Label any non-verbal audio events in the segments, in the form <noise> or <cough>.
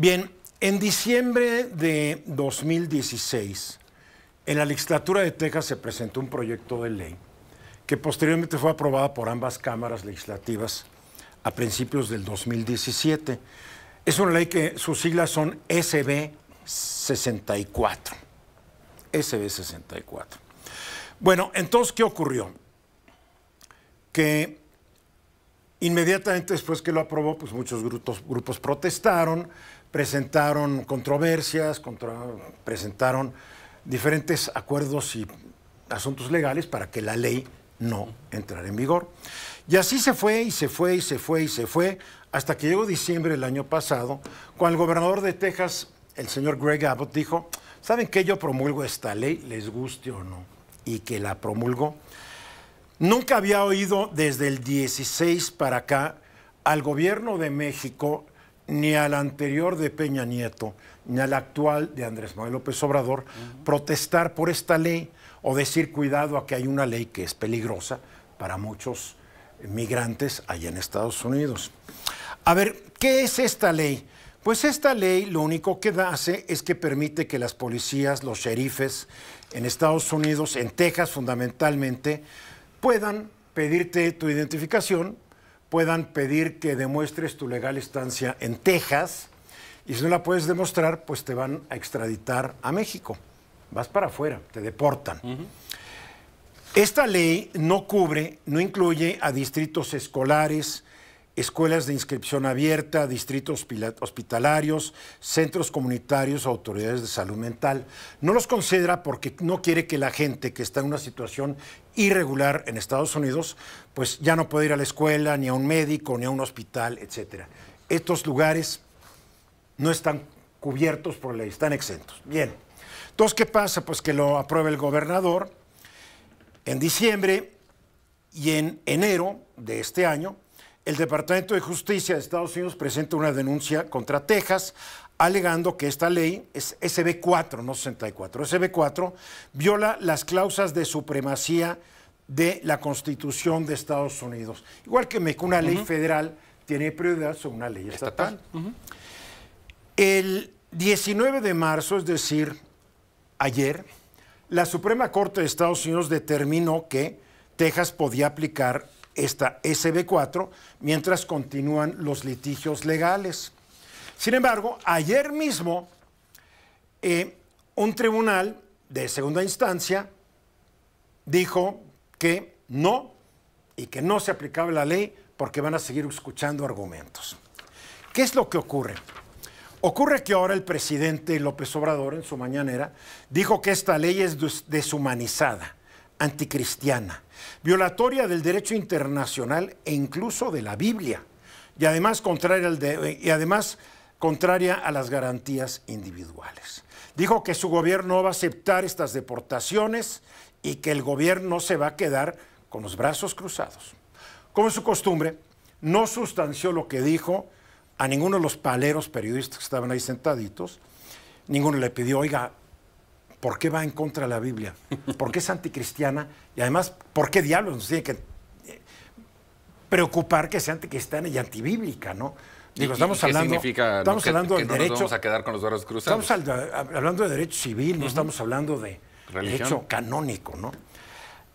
Bien, en diciembre de 2016, en la legislatura de Texas se presentó un proyecto de ley que posteriormente fue aprobada por ambas cámaras legislativas a principios del 2017. Es una ley que sus siglas son SB 64. SB 64. Bueno, entonces, ¿qué ocurrió? Que Inmediatamente después que lo aprobó, pues muchos grupos, protestaron, presentaron controversias, presentaron diferentes acuerdos y asuntos legales para que la ley no entrara en vigor. Y así se fue y se fue y se fue y se fue hasta que llegó diciembre del año pasado, cuando el gobernador de Texas, el señor Greg Abbott, dijo, ¿saben qué? Yo promulgo esta ley, les guste o no, y que la promulgó. Nunca había oído desde el 16 para acá al gobierno de México, ni al anterior de Peña Nieto, ni al actual de Andrés Manuel López Obrador, protestar por esta ley o decir cuidado a que hay una ley que es peligrosa para muchos migrantes allá en Estados Unidos. A ver, ¿qué es esta ley? Pues esta ley lo único que hace es que permite que las policías, los sheriffes en Estados Unidos, en Texas fundamentalmente, puedan pedirte tu identificación, puedan pedir que demuestres tu legal estancia en Texas y si no la puedes demostrar, pues te van a extraditar a México. Vas para afuera, te deportan. Esta ley no cubre, no incluye a distritos escolares, escuelas de inscripción abierta, distritos hospitalarios, centros comunitarios, autoridades de salud mental. No los considera porque no quiere que la gente que está en una situación irregular en Estados Unidos, pues ya no pueda ir a la escuela, ni a un médico, ni a un hospital, etc. Estos lugares no están cubiertos por ley, están exentos. Bien. Entonces, ¿qué pasa? Pues que lo aprueba el gobernador en diciembre y en enero de este año el Departamento de Justicia de Estados Unidos presenta una denuncia contra Texas alegando que esta ley es SB4, no 64. SB4 viola las cláusulas de supremacía de la Constitución de Estados Unidos. Igual que una ley federal tiene prioridad sobre una ley estatal. El 19 de marzo, es decir, ayer, la Suprema Corte de Estados Unidos determinó que Texas podía aplicar esta SB4 mientras continúan los litigios legales. Sin embargo, ayer mismo eh, un tribunal de segunda instancia dijo que no y que no se aplicaba la ley porque van a seguir escuchando argumentos. ¿Qué es lo que ocurre? Ocurre que ahora el presidente López Obrador en su mañanera dijo que esta ley es deshumanizada anticristiana, violatoria del derecho internacional e incluso de la Biblia, y además contraria, al y además contraria a las garantías individuales. Dijo que su gobierno va a aceptar estas deportaciones y que el gobierno se va a quedar con los brazos cruzados. Como es su costumbre, no sustanció lo que dijo a ninguno de los paleros periodistas que estaban ahí sentaditos, ninguno le pidió, oiga, ¿por qué va en contra de la Biblia? ¿Por qué es anticristiana? Y además, ¿por qué diablos nos tiene que eh, preocupar que sea anticristiana y antibíblica, no? Digo, estamos hablando, estamos hablando no Nos vamos a quedar con los brazos cruzados. Estamos hablando de derecho civil, no estamos hablando de derecho canónico, ¿no?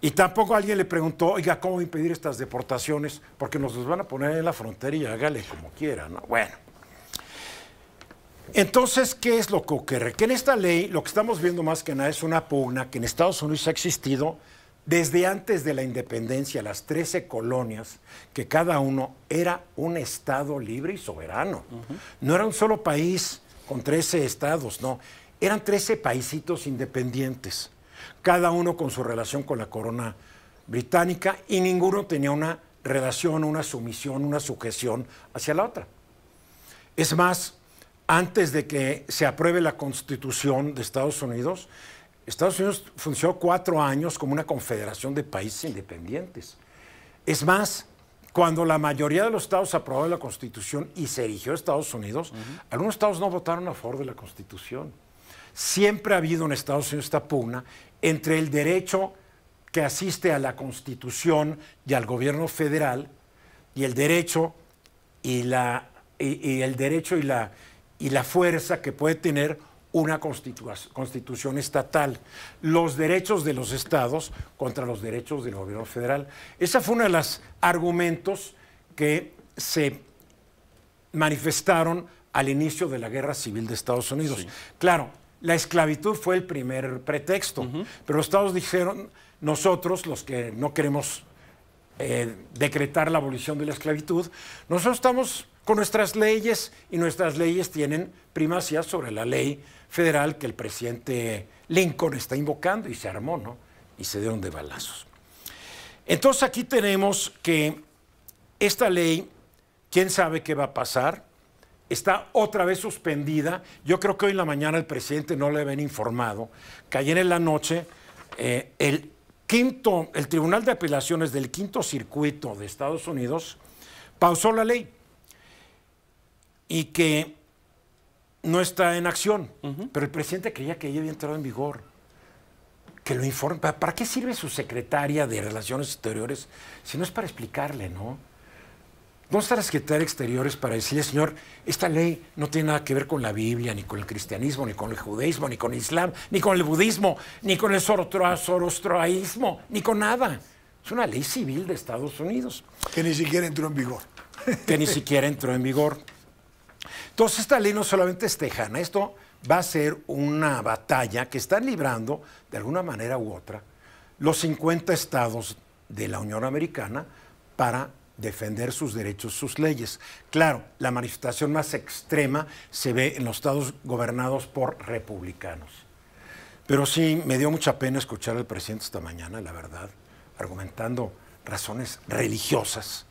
Y tampoco alguien le preguntó, oiga, ¿cómo impedir estas deportaciones? Porque nos los van a poner en la frontera y hágale como quiera, Bueno. Entonces, ¿qué es lo que ocurre? Que en esta ley lo que estamos viendo más que nada es una pugna que en Estados Unidos ha existido desde antes de la independencia, las 13 colonias, que cada uno era un Estado libre y soberano. No era un solo país con 13 estados, no. Eran 13 paisitos independientes, cada uno con su relación con la corona británica y ninguno tenía una relación, una sumisión, una sujeción hacia la otra. Es más, antes de que se apruebe la constitución de Estados Unidos, Estados Unidos funcionó cuatro años como una confederación de países independientes. Es más, cuando la mayoría de los estados aprobaron la constitución y se erigió Estados Unidos, algunos estados no votaron a favor de la constitución. Siempre ha habido en Estados Unidos esta pugna entre el derecho que asiste a la constitución y al gobierno federal y el derecho y, la, y el derecho y la y la fuerza que puede tener una constitución estatal, los derechos de los estados contra los derechos del gobierno federal. Esa fue una de los argumentos que se manifestaron al inicio de la guerra civil de Estados Unidos. Claro, la esclavitud fue el primer pretexto, pero los estados dijeron, nosotros, los que no queremos eh, decretar la abolición de la esclavitud, nosotros estamos con nuestras leyes y nuestras leyes tienen primacía sobre la ley federal que el presidente Lincoln está invocando y se armó, ¿no? Y se dieron de balazos. Entonces aquí tenemos que esta ley, quién sabe qué va a pasar, está otra vez suspendida. Yo creo que hoy en la mañana el presidente no le habían informado que ayer en la noche eh, el quinto, el Tribunal de Apelaciones del Quinto Circuito de Estados Unidos pausó la ley y que no está en acción. Pero el presidente creía que ella había entrado en vigor. Que lo informe. ¿Para qué sirve su secretaria de Relaciones Exteriores si no es para explicarle, no? ¿Dónde está la secretaria de Exteriores para decirle, señor, esta ley no tiene nada que ver con la Biblia, ni con el cristianismo, ni con el judaísmo, ni con el islam, ni con el budismo, ni con el zorostroaísmo, ni con nada? Es una ley civil de Estados Unidos. Que ni siquiera entró en vigor. Que ni siquiera entró en vigor. Entonces, esta ley no solamente es tejana, esto va a ser una batalla que están librando, de alguna manera u otra, los 50 estados de la Unión Americana para defender sus derechos, sus leyes. Claro, la manifestación más extrema se ve en los estados gobernados por republicanos. Pero sí, me dio mucha pena escuchar al presidente esta mañana, la verdad, argumentando razones religiosas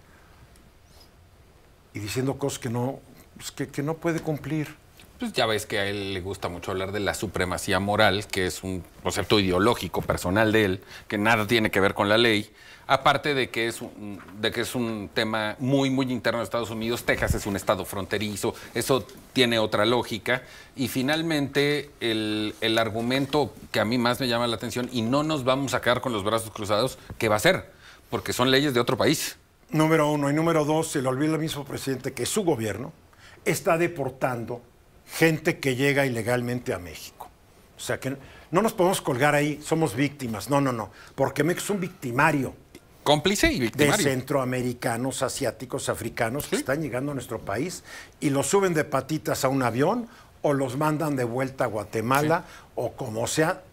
y diciendo cosas que no pues, que, no puede cumplir. Pues ya ves que a él le gusta mucho hablar de la supremacía moral, que es un concepto ideológico personal de él, que nada tiene que ver con la ley. Aparte de que es un, de que es un tema muy, muy interno de Estados Unidos, Texas es un estado fronterizo, eso tiene otra lógica. Y finalmente, el, argumento que a mí más me llama la atención, y no nos vamos a quedar con los brazos cruzados, ¿qué va a ser? Porque son leyes de otro país. Número uno. Y número dos, se lo olvida el mismo presidente que su gobierno, está deportando gente que llega ilegalmente a México. O sea que no nos podemos colgar ahí, somos víctimas. No, no, no, porque México es un victimario. Cómplice y victimario. De centroamericanos, asiáticos, africanos que están llegando a nuestro país y los suben de patitas a un avión o los mandan de vuelta a Guatemala o como sea,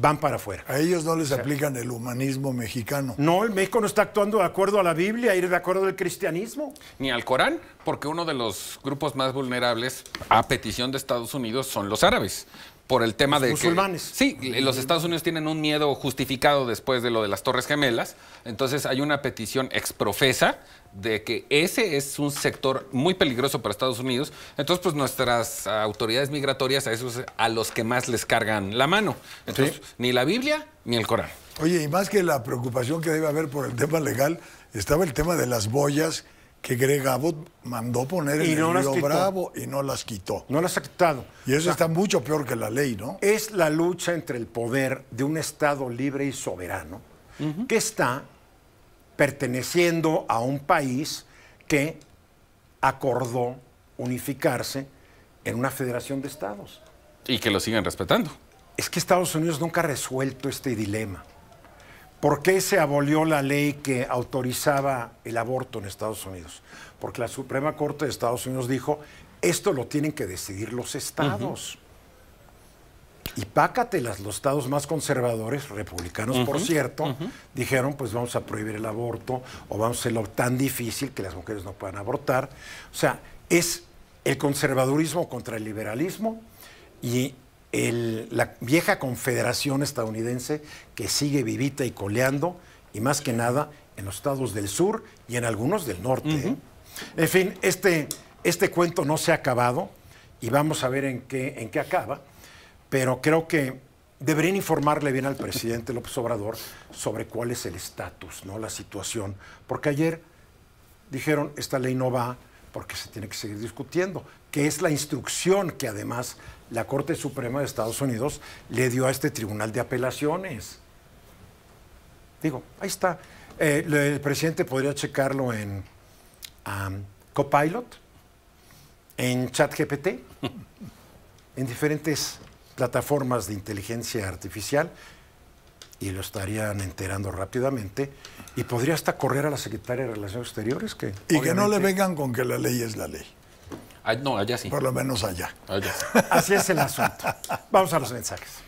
van para afuera. A ellos no les aplican el humanismo mexicano. No, el México no está actuando de acuerdo a la Biblia, ir de acuerdo al cristianismo. Ni al Corán, porque uno de los grupos más vulnerables a petición de Estados Unidos son los árabes por el tema de musulmanes. sí, los Estados Unidos tienen un miedo justificado después de lo de las Torres Gemelas, entonces hay una petición exprofesa de que ese es un sector muy peligroso para Estados Unidos, entonces pues nuestras autoridades migratorias a esos a los que más les cargan la mano. Entonces, ni la Biblia ni el Corán. Oye, y más que la preocupación que debe haber por el tema legal, estaba el tema de las boyas que Greg Abbott mandó poner el río Bravo y no las quitó. No las ha quitado. Y eso está mucho peor que la ley, ¿no? Es la lucha entre el poder de un Estado libre y soberano que está perteneciendo a un país que acordó unificarse en una federación de estados. Y que lo sigan respetando. Es que Estados Unidos nunca ha resuelto este dilema. ¿Por qué se abolió la ley que autorizaba el aborto en Estados Unidos? Porque la Suprema Corte de Estados Unidos dijo, esto lo tienen que decidir los estados. Y pácatelas, los estados más conservadores, republicanos por cierto, dijeron pues vamos a prohibir el aborto o vamos a hacerlo tan difícil que las mujeres no puedan abortar. O sea, es el conservadurismo contra el liberalismo y la vieja confederación estadounidense que sigue vivita y coleando, y más que nada en los estados del sur y en algunos del norte. ¿eh? En fin, este, este cuento no se ha acabado y vamos a ver en qué, en qué acaba, pero creo que deberían informarle bien al presidente López Obrador sobre cuál es el estatus, ¿no? la situación, porque ayer dijeron, esta ley no va, porque se tiene que seguir discutiendo, que es la instrucción que además la Corte Suprema de Estados Unidos le dio a este Tribunal de Apelaciones. Digo, ahí está. Eh, el presidente podría checarlo en Copilot, en ChatGPT, <laughs> en diferentes plataformas de inteligencia artificial y lo estarían enterando rápidamente y podría hasta correr a la secretaria de Relaciones Exteriores que... Y que no le vengan con que la ley es la ley. Ah, no, allá sí. Por lo menos allá. allá Así es el asunto. Vamos a los mensajes.